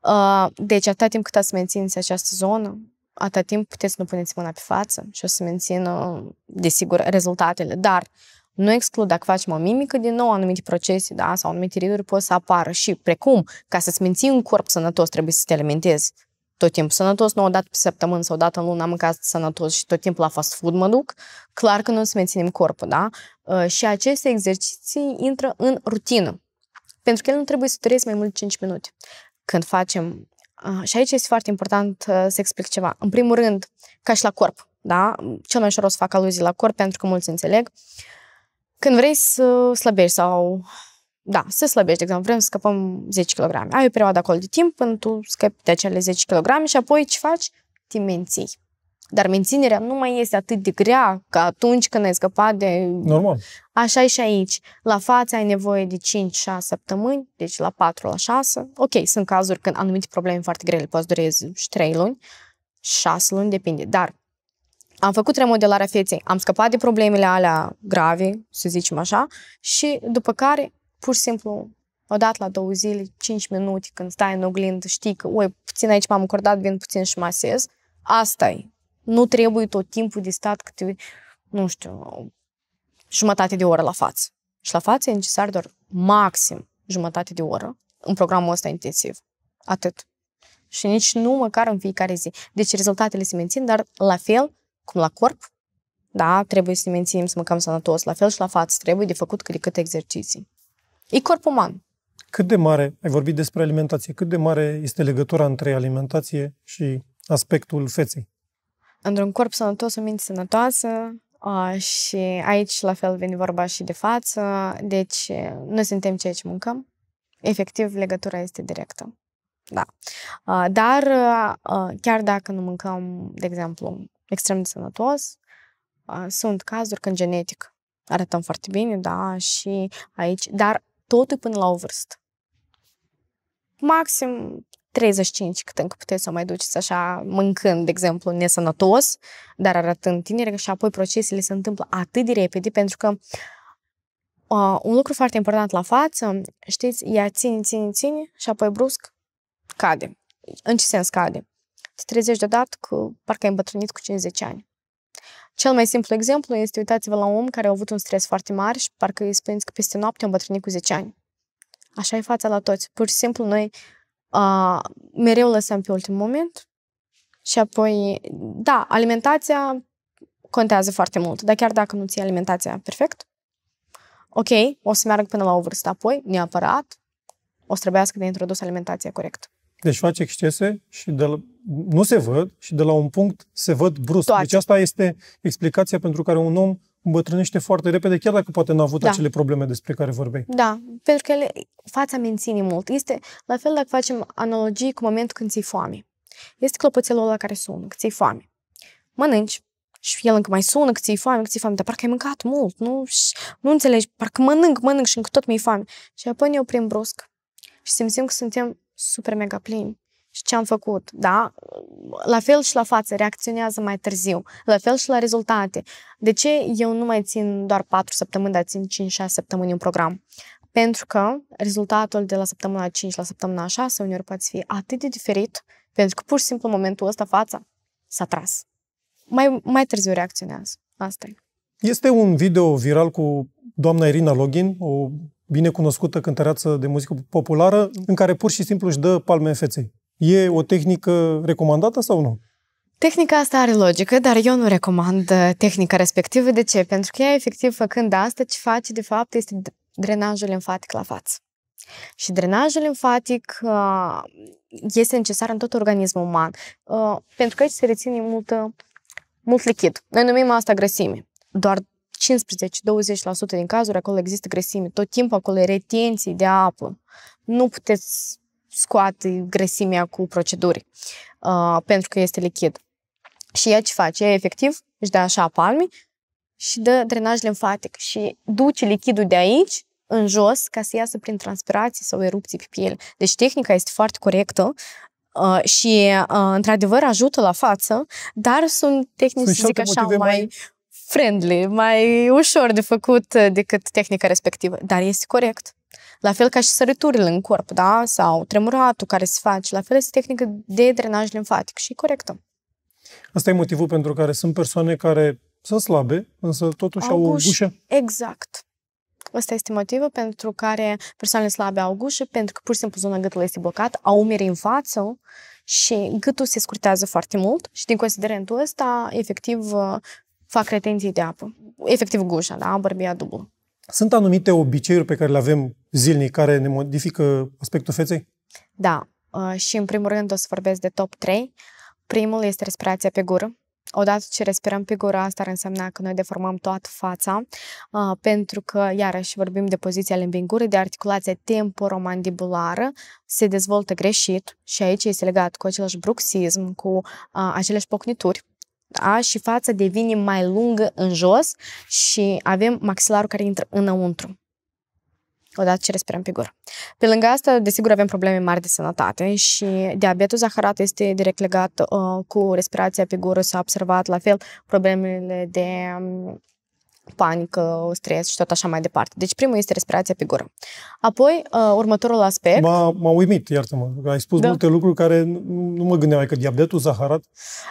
Uh, deci, atâta timp cât ați menținți această zonă, atâta timp puteți să nu puneți mâna pe față și o să mențină, desigur, rezultatele. Dar nu exclud dacă facem o mimică, din nou anumite procese da, sau anumite riduri pot să apară și precum ca să-ți menții un corp sănătos trebuie să te alimentezi tot timpul sănătos, nu o dată pe săptămână sau o dată în lună am mâncat sănătos și tot timpul la fast food mă duc, clar că nu o să menținem corpul, da? Uh, și aceste exerciții intră în rutină. Pentru că el nu trebuie să dureze mai mult de 5 minute. Când facem... Uh, și aici este foarte important uh, să explic ceva. În primul rând, ca și la corp, da? Cel mai ușor o să fac aluzii la corp pentru că mulți înțeleg. Când vrei să slăbești sau da, se slăbește, de exemplu, vrem să scăpăm 10 kg. Ai o perioadă acolo de timp până tu scăpi de acele 10 kg și apoi ce faci? Te menții. Dar menținerea nu mai este atât de grea ca atunci când ai scăpat de... Normal. Așa e și aici. La față ai nevoie de 5-6 săptămâni, deci la 4 la 6. Ok, sunt cazuri când anumite probleme foarte grele poți durezi și 3 luni, 6 luni, depinde. Dar am făcut remodelarea feței, am scăpat de problemele alea grave, să zicem așa, și după care pur și simplu odată la două zile, 5 minute, când stai în oglindă, știi că, oi, puțin aici m-am acordat, vin puțin și masez, asta e. Nu trebuie tot timpul de stat câte, nu știu, jumătate de oră la față. Și la față e necesar doar maxim jumătate de oră în programul ăsta intensiv. Atât. Și nici nu măcar în fiecare zi. Deci rezultatele se mențin, dar la fel cum la corp, da, trebuie să ne menținem să mâncăm sănătos, la fel și la față, trebuie de făcut cât de câte exerciții. E corp uman. Cât de mare, ai vorbit despre alimentație, cât de mare este legătura între alimentație și aspectul feței? Într-un corp sănătos, o minte sănătoasă, și aici la fel vine vorba și de față, deci noi suntem ceea ce mâncăm. Efectiv, legătura este directă. Da. dar chiar dacă nu mâncăm, de exemplu, extrem de sănătos, sunt cazuri când genetic arătăm foarte bine, da, și aici, dar tot până la o vârstă. Maxim 35, cât încă puteți să o mai duceți așa, mâncând, de exemplu, nesănătos, dar arătând tinere și apoi procesele se întâmplă atât de repede pentru că uh, un lucru foarte important la față, știți, ea ține, ține, ține și apoi brusc cade. În ce sens cade? Te trezești deodată că parcă ai îmbătrânit cu 50 ani. Cel mai simplu exemplu este, uitați-vă la un om care a avut un stres foarte mare și parcă îi spuneți că peste noapte a îmbătrânit cu 10 ani. Așa e fața la toți. Pur și simplu noi uh, mereu lăsăm pe ultimul moment și apoi, da, alimentația contează foarte mult, dar chiar dacă nu ții alimentația perfect, ok, o să meargă până la o vârstă apoi, neapărat, o să trebuiască de introdus alimentația corect. Deci face excese și de nu se văd și de la un punct se văd brusc. Toate. Deci asta este explicația pentru care un om îmbătrânește foarte repede, chiar dacă poate n-a avut da. acele probleme despre care vorbeai. Da, pentru că ele, fața menține mult. Este la fel dacă facem analogii cu momentul când ți-i foame. Este clopoțelul ăla care sună, că ți-i foame. Mănânci și el încă mai sună, că ți-i foame, că ți-i foame, dar parcă ai mâncat mult, nu, și nu înțelegi, parcă mănânc, mănânc și încă tot mi-e foame. Și apoi ne oprim brusc și simțim că suntem super mega plini și ce am făcut, da? La fel și la față, reacționează mai târziu, la fel și la rezultate. De ce eu nu mai țin doar 4 săptămâni, dar țin 5-6 săptămâni un program? Pentru că rezultatul de la săptămâna 5 la săptămâna 6 uneori poate fi atât de diferit, pentru că pur și simplu momentul ăsta fața s-a tras. Mai, mai târziu reacționează. Asta e. Este un video viral cu doamna Irina Login, o binecunoscută cântăreață de muzică populară, în care pur și simplu își dă palme în feței. E o tehnică recomandată sau nu? Tehnica asta are logică, dar eu nu recomand uh, tehnica respectivă. De ce? Pentru că ea, efectiv, făcând asta, ce face, de fapt, este drenajul limfatic la față. Și drenajul limfatic uh, este necesar în tot organismul uman, uh, pentru că aici se reține multă, mult lichid. Noi numim asta grăsime. Doar 15-20% din cazuri acolo există grăsime. Tot timpul acolo e retenție de apă. Nu puteți scoate grăsimea cu proceduri, uh, pentru că este lichid. Și ea ce face? Ea efectiv își dă așa palmi și dă drenaj limfatic și duce lichidul de aici în jos ca să iasă prin transpirații sau erupții pe piele. Deci tehnica este foarte corectă uh, și uh, într-adevăr ajută la față, dar sunt tehnici, sunt să zic așa, mai, mai friendly, mai ușor de făcut decât tehnica respectivă, dar este corect. La fel ca și săriturile în corp, da? Sau tremuratul care se face. La fel este tehnică de drenaj limfatic și corectă. Asta e motivul pentru care sunt persoane care sunt slabe, însă totuși au, au guș. gușă. Exact. asta este motivul pentru care persoanele slabe au gușă, pentru că pur și simplu zona gâtului este blocată, au umeri în față și gâtul se scurtează foarte mult și din considerentul ăsta, efectiv, fac retenții de apă. Efectiv gușa, da? Bărbia dublă. Sunt anumite obiceiuri pe care le avem zilnic care ne modifică aspectul feței? Da. Uh, și în primul rând o să vorbesc de top 3. Primul este respirația pe gură. Odată ce respirăm pe gură, asta ar însemna că noi deformăm toată fața, uh, pentru că, iarăși, vorbim de poziția limbii în gură, de articulația temporomandibulară, se dezvoltă greșit și aici este legat cu același bruxism, cu uh, aceleași pocnituri da? și fața devine mai lungă în jos și avem maxilarul care intră înăuntru. Odată ce respirăm pe gură. Pe lângă asta, desigur, avem probleme mari de sănătate și diabetul zaharat este direct legat uh, cu respirația pe gură. S-a observat la fel problemele de um, panică, stres și tot așa mai departe. Deci primul este respirația pe gură. Apoi, uh, următorul aspect... M-a, m-a uimit, iartă-mă, ai spus da. multe lucruri care nu mă gândeam, că adică diabetul, zaharat...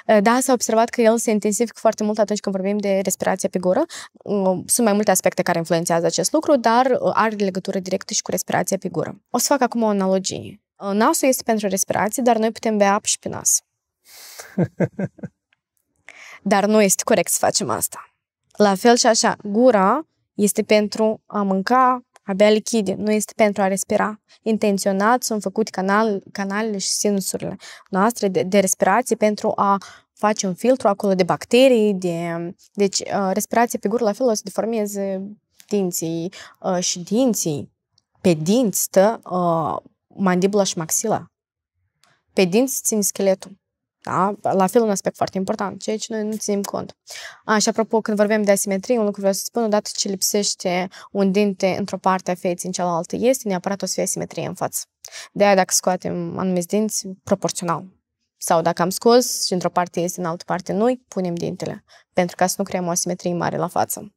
Uh, da, s-a observat că el se intensifică foarte mult atunci când vorbim de respirația pe gură. Uh, sunt mai multe aspecte care influențează acest lucru, dar uh, are legătură directă și cu respirația pe gură. O să fac acum o analogie. Nasul este pentru respirație, dar noi putem bea apă și pe nas. <laughs> dar nu este corect să facem asta. La fel și așa, gura este pentru a mânca abia lichide, nu este pentru a respira. Intenționat sunt făcuți canal, canalele și sinusurile noastre de, de respirație pentru a face un filtru acolo de bacterii, de, deci uh, respirație pe gură la fel o să deformeze dinții uh, și dinții. Pe dinți stă uh, mandibula și maxila. Pe dinți ține scheletul. Da? La fel un aspect foarte important, ceea ce noi nu ținem cont. A, și apropo, când vorbim de asimetrie, un lucru vreau să spun, odată ce lipsește un dinte într-o parte a feței în cealaltă, este neapărat o să fie asimetrie în față. De aia dacă scoatem anumiți dinți, proporțional. Sau dacă am scos și într-o parte este, în altă parte noi, punem dintele. Pentru ca să nu creăm o asimetrie mare la față.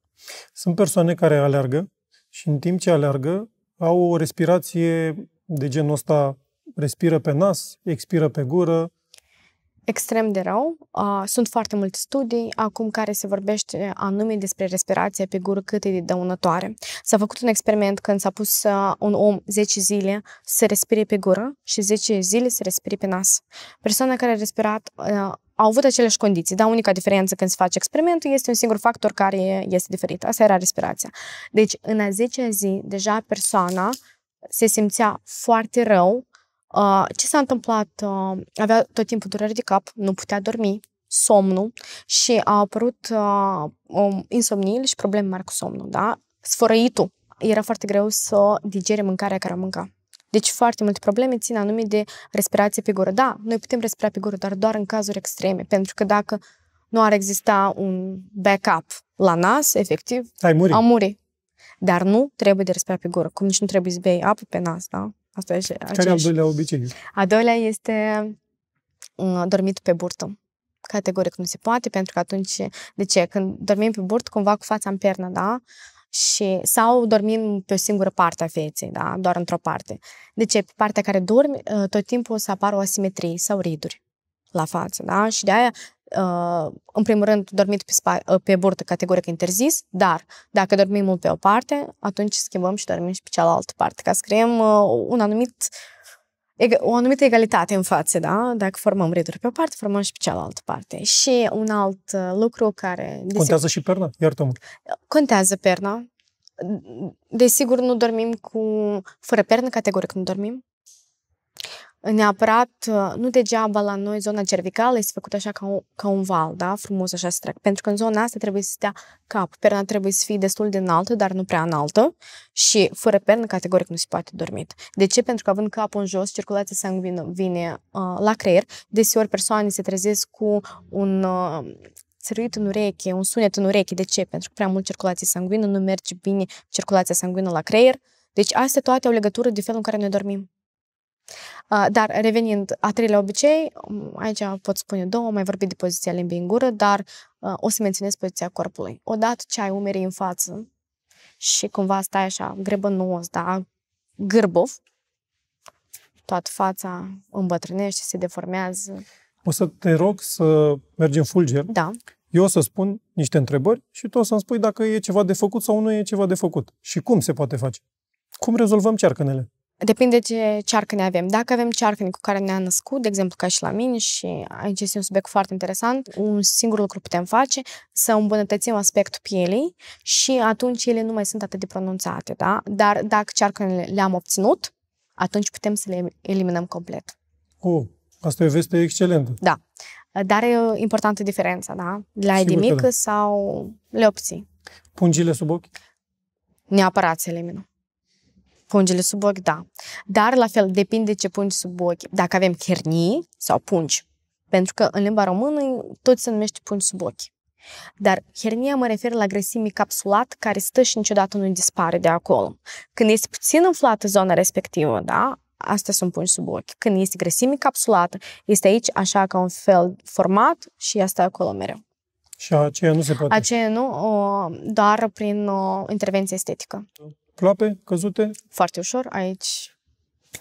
Sunt persoane care alergă și în timp ce alergă au o respirație de genul ăsta, respiră pe nas, expiră pe gură, extrem de rău. Sunt foarte multe studii acum care se vorbește anume despre respirația pe gură cât e de dăunătoare. S-a făcut un experiment când s-a pus uh, un om 10 zile să respire pe gură și 10 zile să respire pe nas. Persoana care a respirat uh, au avut aceleași condiții, dar unica diferență când se face experimentul este un singur factor care este diferit. Asta era respirația. Deci, în a 10 zi, deja persoana se simțea foarte rău, Uh, ce s-a întâmplat? Uh, avea tot timpul dureri de cap, nu putea dormi, somnul și a apărut uh, um, insomniile și probleme mari cu somnul, da? Sfărăitul. Era foarte greu să digere mâncarea care o mânca. Deci foarte multe probleme țin anume de respirație pe gură. Da, noi putem respira pe gură, dar doar în cazuri extreme, pentru că dacă nu ar exista un backup la nas, efectiv, Ai muri. am muri. Dar nu trebuie de respirat pe gură, cum nici nu trebuie să bei apă pe nas, da? Asta e și Care e al doilea obicei? A doilea este mm, dormit pe burtă. Categoric nu se poate, pentru că atunci, de ce? Când dormim pe burtă, cumva cu fața în pernă, da? și sau dormim pe o singură parte a feței, da? doar într-o parte. ce? pe partea care dormi, uh, tot timpul o să apară o asimetrie sau riduri la față, da? Și de aia uh, în primul rând, dormit pe, spa, uh, pe burtă categoric interzis, dar dacă dormim mult pe o parte, atunci schimbăm și dormim și pe cealaltă parte, ca să creăm uh, un anumit, o anumită egalitate în față, da? Dacă formăm riduri pe o parte, formăm și pe cealaltă parte. Și un alt lucru care... Desigur, contează și perna? Iartă-mă. Contează perna. Desigur, nu dormim cu... Fără pernă, categoric nu dormim neapărat, uh, nu degeaba la noi zona cervicală este făcută așa ca un, ca un val, da? Frumos așa să trec. Pentru că în zona asta trebuie să stea cap. Perna trebuie să fie destul de înaltă, dar nu prea înaltă și fără pernă categoric nu se poate dormi. De ce? Pentru că având capul în jos, circulația sanguină vine uh, la creier. Deseori persoane se trezesc cu un uh, țăruit în ureche, un sunet în ureche. De ce? Pentru că prea mult circulație sanguină nu merge bine circulația sanguină la creier. Deci astea toate au legătură de felul în care noi dormim. Dar revenind, a treilea obicei, aici pot spune două, mai vorbit de poziția limbii în gură, dar o să menționez poziția corpului. Odată ce ai umerii în față și cumva stai așa grebănos, da, gârbov, toată fața îmbătrânește, se deformează. O să te rog să mergem fulger. Da. Eu o să spun niște întrebări și tu o să-mi spui dacă e ceva de făcut sau nu e ceva de făcut. Și cum se poate face. Cum rezolvăm cercanele? Depinde ce ce ne avem. Dacă avem cearcăni cu care ne-a născut, de exemplu ca și la mine, și aici este un subiect foarte interesant, un singur lucru putem face, să îmbunătățim aspectul pielii și atunci ele nu mai sunt atât de pronunțate, da? Dar dacă cearcănile le-am obținut, atunci putem să le eliminăm complet. Oh, asta e o veste excelentă. Da. Dar e importantă diferența, da? La de edemic da. sau le obții. Pungile sub ochi? Neapărat să eliminăm pungile sub ochi, da. Dar, la fel, depinde ce pungi sub ochi. Dacă avem chernii sau pungi. Pentru că în limba română tot se numește pungi sub ochi. Dar hernia mă refer la grăsime capsulat care stă și niciodată nu dispare de acolo. Când este puțin înflată zona respectivă, da, asta sunt pungi sub ochi. Când este grăsime capsulată, este aici așa ca un fel format și asta acolo mereu. Și aceea nu se poate. Aceea nu, doar prin o intervenție estetică. Clape căzute? Foarte ușor. Aici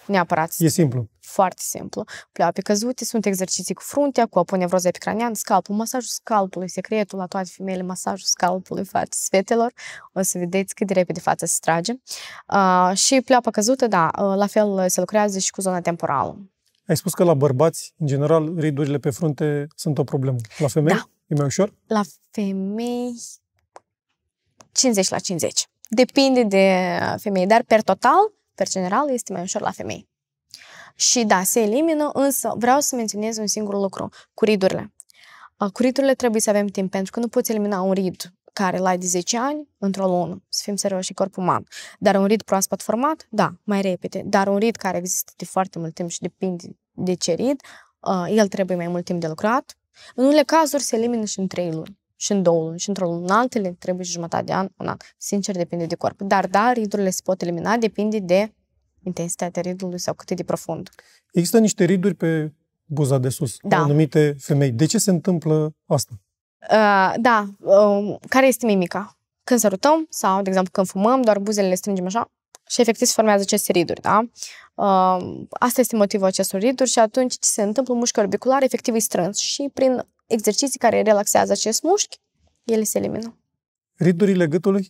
neapărat. E simplu. Foarte simplu. Pleoape căzute sunt exerciții cu fruntea, cu apă nevroza epicraniană, scalpul, masajul scalpului, secretul la toate femeile, masajul scalpului față sfetelor, O să vedeți cât de repede fața se trage. Uh, și pleoapa căzută, da, la fel se lucrează și cu zona temporală. Ai spus că la bărbați, în general, ridurile pe frunte sunt o problemă. La femei da. e mai ușor? La femei 50 la 50. Depinde de uh, femei, dar per total, per general, este mai ușor la femei. Și da, se elimină, însă vreau să menționez un singur lucru, curidurile. Uh, curidurile trebuie să avem timp, pentru că nu poți elimina un rid care l-ai de 10 ani într-o lună, să fim serioși, și corpul uman. Dar un rid proaspăt format, da, mai repede. Dar un rid care există de foarte mult timp și depinde de ce rid, uh, el trebuie mai mult timp de lucrat. În unele cazuri se elimină și în 3 luni și în două luni, și într-o lună, în altele trebuie și jumătate de an, un an. Sincer, depinde de corp. Dar, da, ridurile se pot elimina, depinde de intensitatea ridului sau cât e de profund. Există niște riduri pe buza de sus, da. anumite femei. De ce se întâmplă asta? Uh, da, uh, care este mimica? Când sărutăm sau, de exemplu, când fumăm, doar buzele le strângem așa și efectiv se formează aceste riduri, da? Uh, asta este motivul acestor riduri și atunci ce se întâmplă? Mușchiul orbicular efectiv e strâns și prin exerciții care relaxează acest mușchi, ele se elimină. Ridurile gâtului?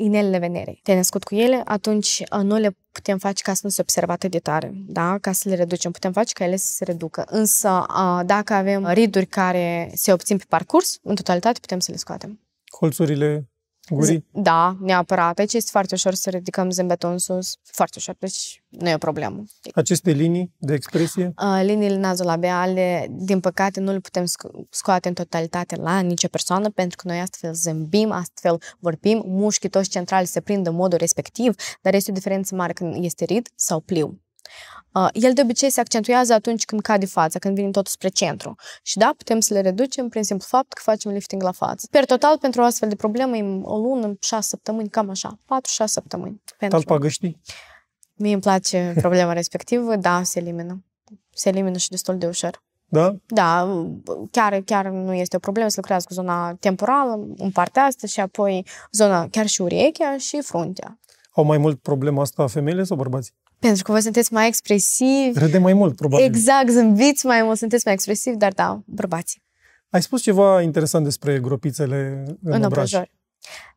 inelele venere. Te-ai născut cu ele, atunci uh, nu le putem face ca să nu se observe atât de tare, da? ca să le reducem. Putem face ca ele să se reducă. Însă, uh, dacă avem riduri care se obțin pe parcurs, în totalitate putem să le scoatem. Colțurile gurii? Da, neapărat. Aici este foarte ușor să ridicăm zâmbetul în sus. Foarte ușor, deci nu e o problemă. Aceste linii de expresie? Liniile nazolabiale, din păcate, nu le putem scoate în totalitate la nicio persoană, pentru că noi astfel zâmbim, astfel vorbim, mușchii toți centrali se prind în modul respectiv, dar este o diferență mare când este rid sau pliu. Uh, el de obicei se accentuează atunci când cade fața, când vine tot spre centru. Și da, putem să le reducem prin simplu fapt că facem lifting la față. Per total, pentru o astfel de problemă, e o lună, șase săptămâni, cam așa, 4-6 săptămâni. Pentru... Talpa găștii? Mie îmi place <laughs> problema respectivă, da, se elimină. Se elimină și destul de ușor. Da? Da, chiar, chiar nu este o problemă să lucrează cu zona temporală, în partea asta și apoi zona, chiar și urechea și fruntea. Au mai mult problema asta femeile sau bărbații? Pentru că vă sunteți mai expresivi. Râdem mai mult, probabil. Exact, zâmbiți mai mult, sunteți mai expresivi, dar da, bărbații. Ai spus ceva interesant despre gropițele în, în obraj. obrajor.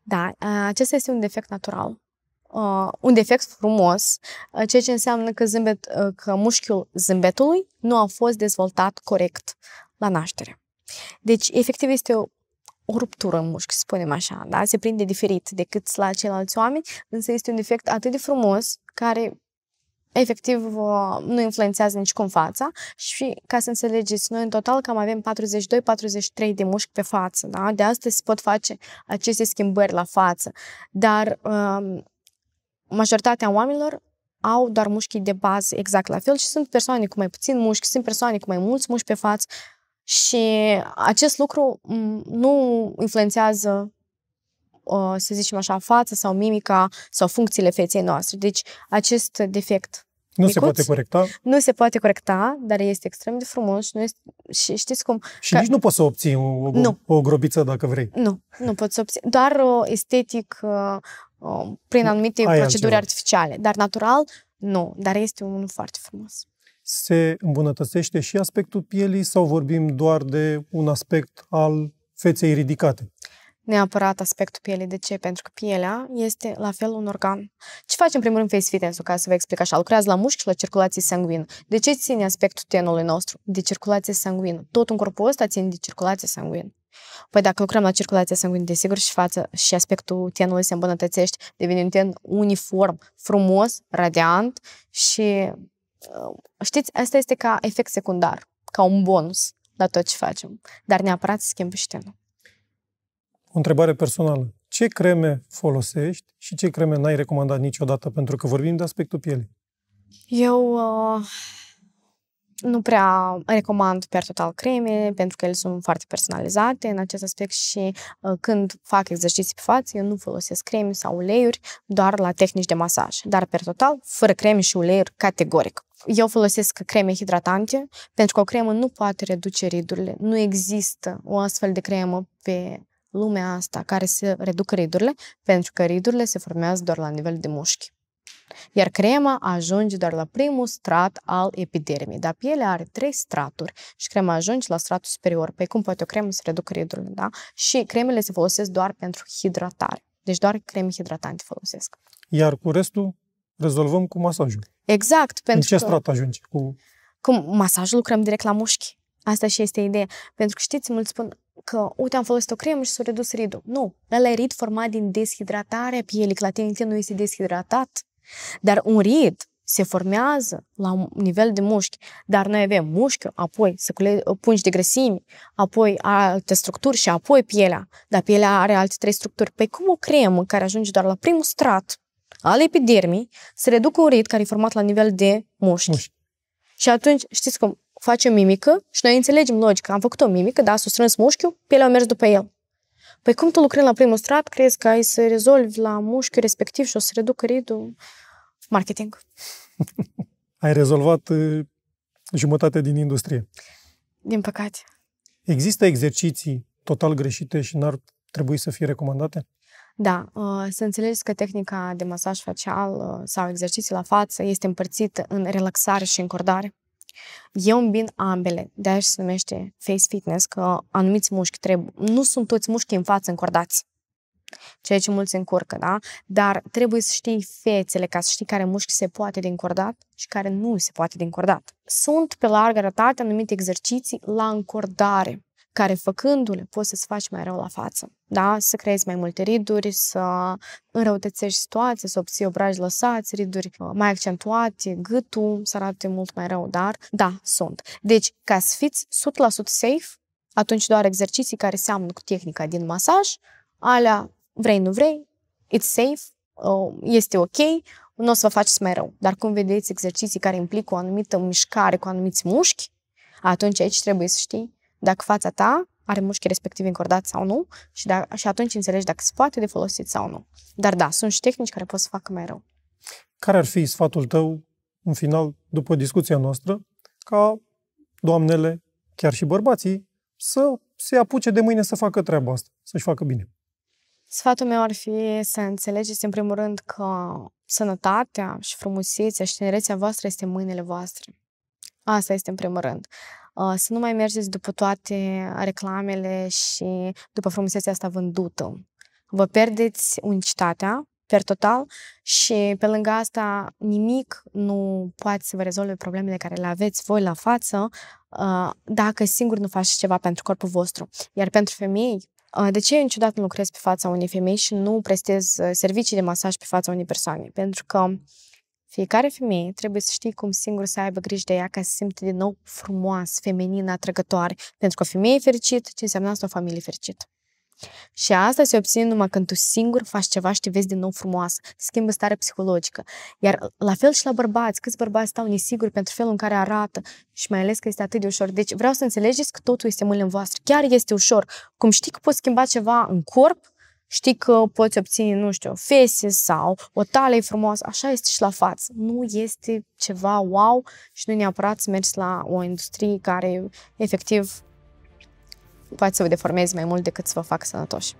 Da, acesta este un defect natural. Uh, un defect frumos, ceea ce înseamnă că, zâmbet, că mușchiul zâmbetului nu a fost dezvoltat corect la naștere. Deci, efectiv, este o, o ruptură în mușchi, spunem așa, da? Se prinde diferit decât la ceilalți oameni, însă este un defect atât de frumos care efectiv nu influențează nici cum fața și ca să înțelegeți, noi în total cam avem 42-43 de mușchi pe față, da? de asta se pot face aceste schimbări la față, dar um, majoritatea oamenilor au doar mușchii de bază exact la fel și sunt persoane cu mai puțin mușchi, sunt persoane cu mai mulți mușchi pe față și acest lucru nu influențează să zicem așa, fața sau mimica sau funcțiile feței noastre. Deci acest defect nu micuț, se poate corecta? Nu se poate corecta, dar este extrem de frumos și, nu este, și știți cum... Și că, nici nu poți să obții o, o, nu. o grobiță dacă vrei. Nu, nu poți să obții. Doar o uh, estetic uh, uh, prin anumite Ai proceduri altceva. artificiale. Dar natural, nu. Dar este unul foarte frumos se îmbunătățește și aspectul pielii sau vorbim doar de un aspect al feței ridicate? neapărat aspectul pielei. De ce? Pentru că pielea este la fel un organ. Ce facem în primul rând face fitness ca să vă explic așa? Lucrează la mușchi și la circulație sanguină. De ce ține aspectul tenului nostru? De circulație sanguină. Tot un corpul ăsta ține de circulație sanguină. Păi dacă lucrăm la circulația sanguină, desigur și față și aspectul tenului se îmbunătățește, devine un ten uniform, frumos, radiant și uh, știți, asta este ca efect secundar, ca un bonus la tot ce facem. Dar neapărat să schimbă și tenul. O întrebare personală. Ce creme folosești și ce creme n-ai recomandat niciodată? Pentru că vorbim de aspectul pielii. Eu uh, nu prea recomand per total creme, pentru că ele sunt foarte personalizate în acest aspect și uh, când fac exerciții pe față, eu nu folosesc creme sau uleiuri, doar la tehnici de masaj. Dar per total, fără creme și uleiuri, categoric. Eu folosesc creme hidratante, pentru că o cremă nu poate reduce ridurile. Nu există o astfel de cremă pe lumea asta care se reduc ridurile, pentru că ridurile se formează doar la nivel de mușchi. Iar crema ajunge doar la primul strat al epidermii, dar pielea are trei straturi și crema ajunge la stratul superior. Păi cum poate o cremă să reducă ridurile, da? Și cremele se folosesc doar pentru hidratare. Deci doar creme hidratante folosesc. Iar cu restul rezolvăm cu masajul. Exact. Pentru În ce că... strat ajunge? Cu... cu masajul lucrăm direct la mușchi. Asta și este ideea. Pentru că știți, mulți spun, că, uite, am folosit o cremă și s-a redus ridul. Nu, ăla e rid format din deshidratarea pielii, că la tine nu este deshidratat. Dar un rid se formează la un nivel de mușchi, dar noi avem mușchi, apoi să uh, pungi de grăsimi, apoi alte structuri și apoi pielea. Dar pielea are alte trei structuri. Păi cum o cremă care ajunge doar la primul strat al epidermii se reducă un rid care e format la nivel de mușchi. mușchi. Și atunci, știți cum, facem mimică și noi înțelegem logic am făcut o mimică, da, s-a strâns mușchiul, pielea a mers după el. Păi cum tu lucrând la primul strat, crezi că ai să rezolvi la mușchiul respectiv și o să reducă ridul? Marketing. <laughs> ai rezolvat uh, jumătate din industrie. Din păcate. Există exerciții total greșite și n-ar trebui să fie recomandate? Da, uh, să înțelegeți că tehnica de masaj facial uh, sau exerciții la față este împărțită în relaxare și încordare. Eu îmbin ambele, de aia se numește face fitness, că anumiți mușchi trebuie, nu sunt toți mușchii în față încordați, ceea ce mulți încurcă, da? Dar trebuie să știi fețele ca să știi care mușchi se poate de încordat și care nu se poate de încordat. Sunt pe largă rătate anumite exerciții la încordare, care făcându-le poți să-ți faci mai rău la față, da? Să creezi mai multe riduri, să înrăutățești situația, să obții obraji lăsați, riduri uh, mai accentuate, gâtul să arate mult mai rău, dar da, sunt. Deci, ca să fiți 100% safe, atunci doar exerciții care seamănă cu tehnica din masaj, alea vrei, nu vrei, it's safe, uh, este ok, nu o să vă faceți mai rău. Dar cum vedeți exerciții care implică o anumită mișcare cu anumiți mușchi, atunci aici trebuie să știi dacă fața ta are mușchi respectiv încordați sau nu și, da, și atunci înțelegi dacă se poate de folosit sau nu. Dar da, sunt și tehnici care pot să facă mai rău. Care ar fi sfatul tău, în final, după discuția noastră, ca doamnele, chiar și bărbații, să se apuce de mâine să facă treaba asta, să-și facă bine? Sfatul meu ar fi să înțelegeți, în primul rând, că sănătatea și frumusețea și tinerețea voastră este în mâinile voastre. Asta este în primul rând. Ă, să nu mai mergeți după toate reclamele și după frumusețea asta vândută. Vă pierdeți unicitatea per total și pe lângă asta nimic nu poate să vă rezolve problemele care le aveți voi la față ă, dacă singur nu faceți ceva pentru corpul vostru. Iar pentru femei, ă, de ce eu niciodată nu lucrez pe fața unei femei și nu prestez servicii de masaj pe fața unei persoane? Pentru că fiecare femeie trebuie să știe cum singur să aibă grijă de ea ca să se simte din nou frumoasă, feminină, atrăgătoare. Pentru că o femeie fericită, ce înseamnă asta o familie fericită. Și asta se obține numai când tu singur faci ceva și te vezi din nou frumoasă, schimbă starea psihologică. Iar la fel și la bărbați, câți bărbați stau nesiguri pentru felul în care arată și mai ales că este atât de ușor. Deci vreau să înțelegeți că totul este mâinile voastre. Chiar este ușor. Cum știi că poți schimba ceva în corp, Știi că poți obține, nu știu, o fese sau o talie frumoasă. Așa este și la față. Nu este ceva wow și nu neapărat să mergi la o industrie care efectiv poate să vă deformezi mai mult decât să vă facă sănătoși.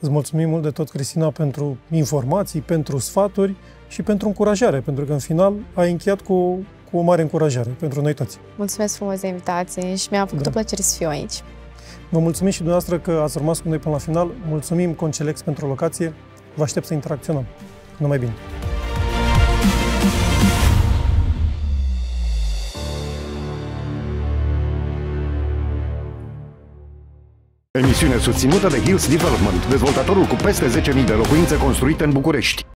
Îți mulțumim mult de tot, Cristina, pentru informații, pentru sfaturi și pentru încurajare, pentru că în final ai încheiat cu, cu o mare încurajare pentru noi toți. Mulțumesc frumos de invitație și mi-a făcut da. o plăcere să fiu aici. Vă mulțumim și dumneavoastră că ați rămas cu noi până la final. Mulțumim Concelex pentru locație. Vă aștept să interacționăm. Numai bine! Emisiune susținută de Hills Development, dezvoltatorul cu peste 10.000 de locuințe construite în București.